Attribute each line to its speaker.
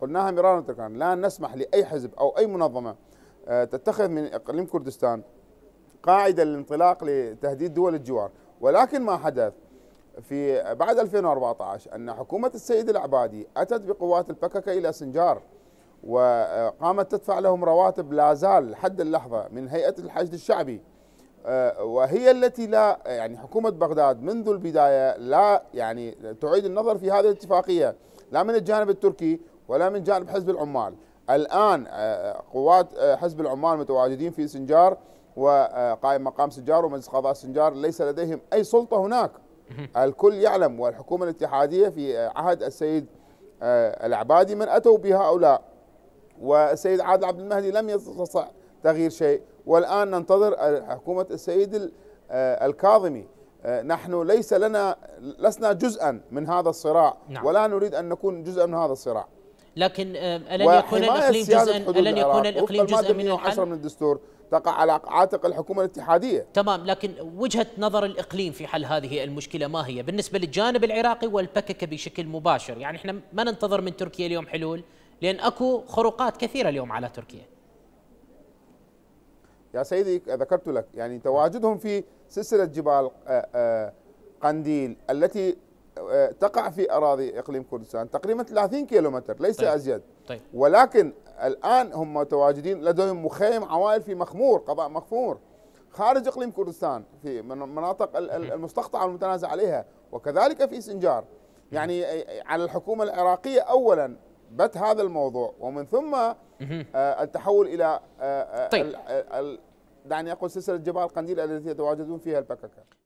Speaker 1: قلناها مرارا وتكرارا لا نسمح لأي حزب أو أي منظمة آه، تتخذ من إقليم كردستان قاعدة للانطلاق لتهديد دول الجوار ولكن ما حدث في بعد 2014 أن حكومة السيد العبادي أتت بقوات الفككه إلى سنجار وقامت تدفع لهم رواتب لا زال لحد اللحظة من هيئة الحشد الشعبي آه، وهي التي لا يعني حكومة بغداد منذ البداية لا يعني تعيد النظر في هذه الاتفاقية لا من الجانب التركي ولا من جانب حزب العمال الآن آه، آه، قوات آه، حزب العمال متواجدين في سنجار وقائم مقام سنجار ومجلس قضاء سنجار ليس لديهم أي سلطة هناك الكل يعلم والحكومة الاتحادية في عهد السيد العبادي من أتوا بهؤلاء والسيد عادل عبد المهدي لم يستطع تغيير شيء والآن ننتظر حكومة السيد الكاظمي نحن ليس لنا لسنا جزءا من هذا الصراع نعم. ولا نريد أن نكون جزءا من هذا الصراع
Speaker 2: لكن ألن يكون الإقليم جزءا ألن يكون الإقليم جزءا من الحل؟ من
Speaker 1: الدستور تقع على عاتق الحكومة الاتحادية
Speaker 2: تمام لكن وجهة نظر الإقليم في حل هذه المشكلة ما هي بالنسبة للجانب العراقي والبكك بشكل مباشر يعني احنا ما ننتظر من تركيا اليوم حلول لأن أكو خروقات كثيرة اليوم على تركيا
Speaker 1: يا سيدي ذكرت لك يعني تواجدهم في سلسلة جبال قنديل التي آه، تقع في اراضي اقليم كردستان تقريبا 30 كيلومتر ليس طيب. ازيد طيب. ولكن الان هم متواجدين لديهم مخيم عوائل في مخمور قضاء مخمور خارج اقليم كردستان في مناطق المستقطعه المتنازع عليها وكذلك في سنجار يعني آه، آه، على الحكومه العراقيه اولا بت هذا الموضوع ومن ثم التحول الى طيب. دعني اقول سلسله جبال قنديل التي يتواجدون فيها البككه